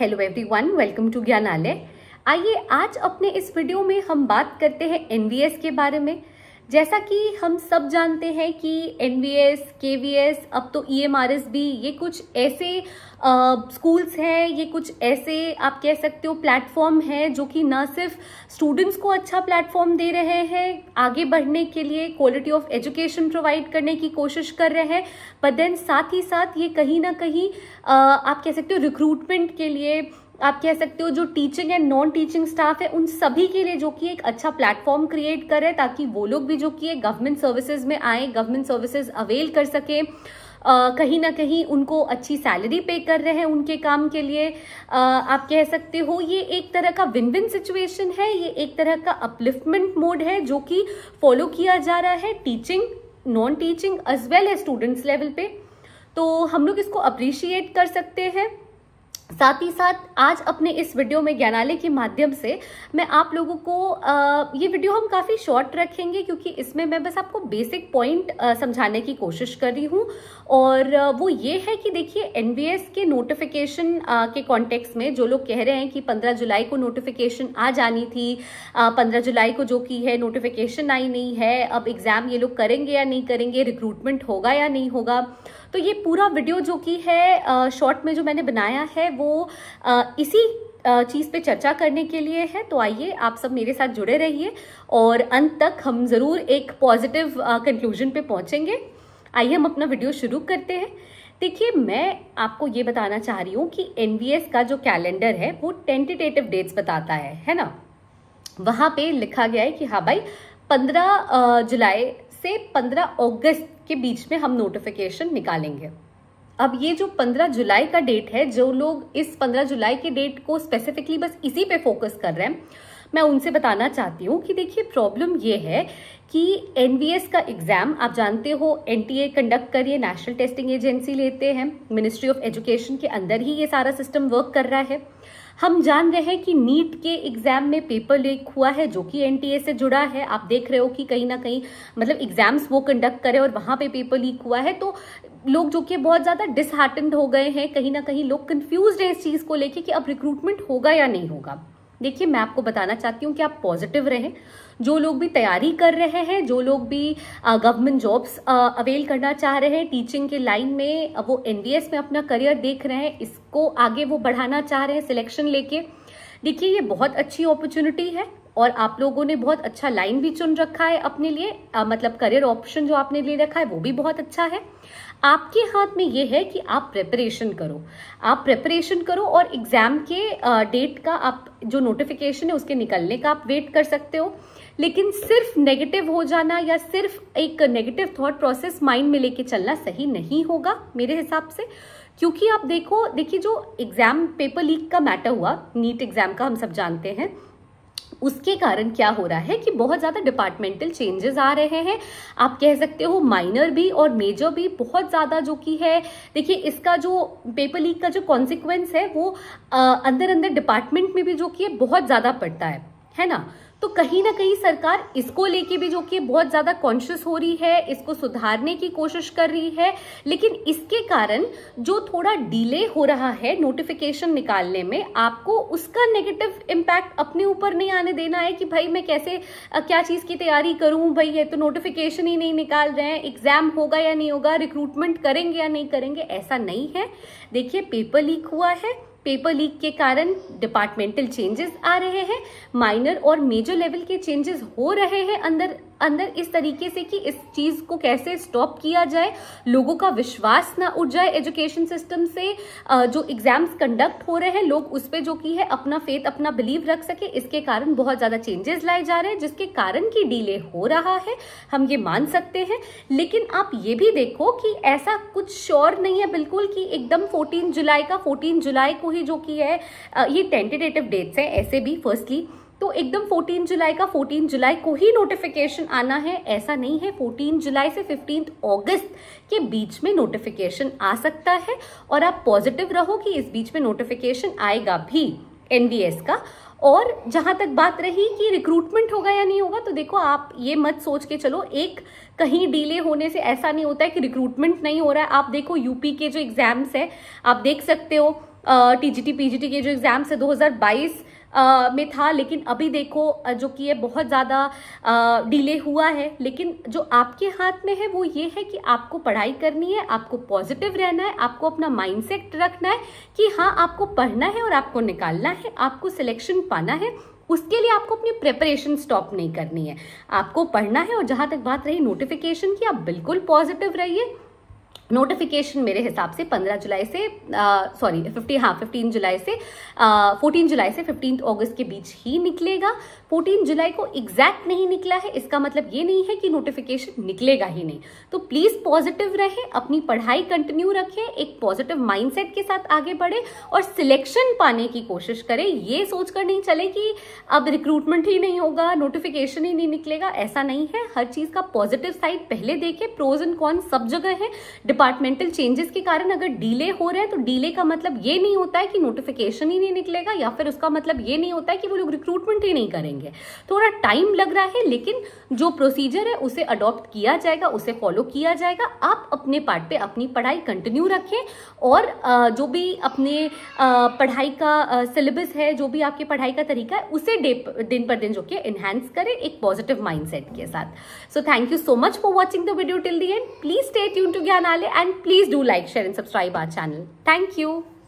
Hello everyone welcome to Gyanalaya आइए आज अपने इस वीडियो में हम बात करते हैं एनवीएस के बारे में जैसा कि हम सब जानते हैं कि N V S K V S अब तो ई एम आर एस भी ये कुछ ऐसे स्कूल्स हैं ये कुछ ऐसे आप कह सकते हो प्लेटफॉर्म हैं जो कि ना सिर्फ स्टूडेंट्स को अच्छा प्लेटफॉर्म दे रहे हैं आगे बढ़ने के लिए क्वालिटी ऑफ एजुकेशन प्रोवाइड करने की कोशिश कर रहे हैं बट देन साथ ही साथ ये कहीं ना कहीं आप कह सकते हो रिक्रूटमेंट के लिए आप कह सकते हो जो teaching and non teaching staff है उन सभी के लिए जो कि एक अच्छा प्लेटफॉर्म क्रिएट करे ताकि वो लोग भी जो कि है गवर्नमेंट सर्विसेज में आए गवर्नमेंट सर्विसेज अवेल कर सकें कहीं ना कहीं उनको अच्छी सैलरी पे कर रहे हैं उनके काम के लिए आ, आप कह सकते हो ये एक तरह का विन विन सिचुएशन है ये एक तरह का अपलिफ्टमेंट मोड है जो कि फॉलो किया जा रहा है teaching non teaching as well as students level पे तो हम लोग इसको अप्रिशिएट कर सकते हैं साथ ही साथ आज अपने इस वीडियो में ज्ञानालय के माध्यम से मैं आप लोगों को आ, ये वीडियो हम काफ़ी शॉर्ट रखेंगे क्योंकि इसमें मैं बस आपको बेसिक पॉइंट समझाने की कोशिश कर रही हूँ और आ, वो ये है कि देखिए एन के नोटिफिकेशन के कॉन्टेक्स्ट में जो लोग कह रहे हैं कि पंद्रह जुलाई को नोटिफिकेशन आ जानी थी पंद्रह जुलाई को जो की है नोटिफिकेशन आई नहीं है अब एग्ज़ाम ये लोग करेंगे या नहीं करेंगे रिक्रूटमेंट होगा या नहीं होगा तो ये पूरा वीडियो जो कि है शॉर्ट में जो मैंने बनाया है वो आ, इसी चीज़ पे चर्चा करने के लिए है तो आइए आप सब मेरे साथ जुड़े रहिए और अंत तक हम ज़रूर एक पॉजिटिव कंक्लूजन पे पहुँचेंगे आइए हम अपना वीडियो शुरू करते हैं देखिए मैं आपको ये बताना चाह रही हूँ कि एन का जो कैलेंडर है वो टेंटेटिव डेट्स बताता है है ना वहाँ पे लिखा गया है कि हाँ भाई 15 जुलाई से 15 अगस्त के बीच में हम नोटिफिकेशन निकालेंगे अब ये जो 15 जुलाई का डेट है जो लोग इस 15 जुलाई के डेट को स्पेसिफिकली बस इसी पे फोकस कर रहे हैं मैं उनसे बताना चाहती हूँ कि देखिए प्रॉब्लम ये है कि एन का एग्ज़ाम आप जानते हो एन कंडक्ट करिए नेशनल टेस्टिंग एजेंसी लेते हैं मिनिस्ट्री ऑफ एजुकेशन के अंदर ही ये सारा सिस्टम वर्क कर रहा है हम जान रहे हैं कि नीट के एग्जाम में पेपर लीक हुआ है जो कि एनटीए से जुड़ा है आप देख रहे हो कि कहीं ना कहीं मतलब एग्जाम्स वो कंडक्ट करें और वहां पे पेपर लीक हुआ है तो लोग जो कि बहुत ज्यादा डिसहार्टेंड हो गए हैं कहीं ना कहीं लोग कन्फ्यूज हैं इस चीज को लेके कि अब रिक्रूटमेंट होगा या नहीं होगा देखिए मैं आपको बताना चाहती हूँ कि आप पॉजिटिव रहें जो लोग भी तैयारी कर रहे हैं जो लोग भी गवर्नमेंट जॉब्स अवेल करना चाह रहे हैं टीचिंग के लाइन में वो एनडीएस में अपना करियर देख रहे हैं इसको आगे वो बढ़ाना चाह रहे हैं सिलेक्शन लेके देखिए ये बहुत अच्छी अपॉर्चुनिटी है और आप लोगों ने बहुत अच्छा लाइन भी चुन रखा है अपने लिए आ, मतलब करियर ऑप्शन जो आपने ले रखा है वो भी बहुत अच्छा है आपके हाथ में ये है कि आप प्रेपरेशन करो आप प्रेपरेशन करो और एग्ज़ाम के डेट का आप जो नोटिफिकेशन है उसके निकलने का आप वेट कर सकते हो लेकिन सिर्फ नेगेटिव हो जाना या सिर्फ एक नेगेटिव थॉट प्रोसेस माइंड में लेके चलना सही नहीं होगा मेरे हिसाब से क्योंकि आप देखो देखिए जो एग्ज़ाम पेपर लीक का मैटर हुआ नीट एग्ज़ाम का हम सब जानते हैं उसके कारण क्या हो रहा है कि बहुत ज़्यादा डिपार्टमेंटल चेंजेस आ रहे हैं आप कह सकते हो माइनर भी और मेजर भी बहुत ज़्यादा जो कि है देखिए इसका जो पेपर लीक का जो कॉन्सिक्वेंस है वो आ, अंदर अंदर डिपार्टमेंट में भी जो कि है बहुत ज़्यादा पड़ता है है ना तो कहीं ना कहीं सरकार इसको लेके भी जो कि बहुत ज़्यादा कॉन्शियस हो रही है इसको सुधारने की कोशिश कर रही है लेकिन इसके कारण जो थोड़ा डिले हो रहा है नोटिफिकेशन निकालने में आपको उसका नेगेटिव इम्पैक्ट अपने ऊपर नहीं आने देना है कि भाई मैं कैसे क्या चीज़ की तैयारी करूँ भाई ये तो नोटिफिकेशन ही नहीं निकाल रहे हैं एग्जाम होगा या नहीं होगा रिक्रूटमेंट करेंगे या नहीं करेंगे ऐसा नहीं है देखिए पेपर लीक हुआ है पेपर लीक के कारण डिपार्टमेंटल चेंजेस आ रहे हैं माइनर और मेजर लेवल के चेंजेस हो रहे हैं अंदर अंदर इस तरीके से कि इस चीज़ को कैसे स्टॉप किया जाए लोगों का विश्वास ना उठ जाए एजुकेशन सिस्टम से जो एग्जाम्स कंडक्ट हो रहे हैं लोग उस पर जो कि है अपना फेथ अपना बिलीव रख सके इसके कारण बहुत ज़्यादा चेंजेस लाए जा रहे हैं जिसके कारण कि डिले हो रहा है हम ये मान सकते हैं लेकिन आप ये भी देखो कि ऐसा कुछ श्योर नहीं है बिल्कुल कि एकदम 14 जुलाई का 14 जुलाई को ही जो कि है ये टेंटेटिव डेट्स हैं ऐसे भी फर्स्टली तो एकदम 14 जुलाई का 14 जुलाई को ही नोटिफिकेशन आना है ऐसा नहीं है 14 जुलाई से 15 अगस्त के बीच में नोटिफिकेशन आ सकता है और आप पॉजिटिव रहो कि इस बीच में नोटिफिकेशन आएगा भी एनबीएस का और जहाँ तक बात रही कि रिक्रूटमेंट होगा या नहीं होगा तो देखो आप ये मत सोच के चलो एक कहीं डिले होने से ऐसा नहीं होता है कि रिक्रूटमेंट नहीं हो रहा है आप देखो यूपी के जो एग्ज़ाम्स हैं आप देख सकते हो टीजीटी पीजीटी के जो एग्ज़ाम्स है 2022 में था लेकिन अभी देखो जो कि ये बहुत ज़्यादा डिले हुआ है लेकिन जो आपके हाथ में है वो ये है कि आपको पढ़ाई करनी है आपको पॉजिटिव रहना है आपको अपना माइंडसेट रखना है कि हाँ आपको पढ़ना है और आपको निकालना है आपको सिलेक्शन पाना है उसके लिए आपको अपनी प्रिपरेशन स्टॉप नहीं करनी है आपको पढ़ना है और जहाँ तक बात रही नोटिफिकेशन की आप बिल्कुल पॉजिटिव रहिए नोटिफिकेशन मेरे हिसाब से 15 जुलाई से सॉरी फिफ्टी हाँ 15 जुलाई से uh, 14 जुलाई से 15 अगस्त के बीच ही निकलेगा 14 जुलाई को एग्जैक्ट नहीं निकला है इसका मतलब ये नहीं है कि नोटिफिकेशन निकलेगा ही नहीं तो प्लीज़ पॉजिटिव रहें अपनी पढ़ाई कंटिन्यू रखें एक पॉजिटिव माइंडसेट के साथ आगे बढ़े और सिलेक्शन पाने की कोशिश करें ये सोचकर नहीं चले कि अब रिक्रूटमेंट ही नहीं होगा नोटिफिकेशन ही नहीं निकलेगा ऐसा नहीं है हर चीज़ का पॉजिटिव साइड पहले देखें प्रोज एंड कॉन सब जगह है डिपार्टमेंटल चेंजेस के कारण अगर डीले हो रहा है तो डीले का मतलब ये नहीं होता है कि नोटिफिकेशन ही नहीं निकलेगा या फिर उसका मतलब ये नहीं होता है कि वो लोग रिक्रूटमेंट ही नहीं करेंगे थोड़ा टाइम लग रहा है लेकिन जो प्रोसीजर है उसे अडॉप्ट किया जाएगा उसे फॉलो किया जाएगा आप अपने पार्ट पे अपनी पढ़ाई कंटिन्यू रखें और जो भी अपने पढ़ाई का सिलेबस है जो भी आपके पढ़ाई का तरीका है उसे दिन पर दिन जो कि इन्हेंस करें एक पॉजिटिव माइंड के साथ so thank you so much for watching the video till the end please stay tune to आले and please do like, share and subscribe our channel. Thank you.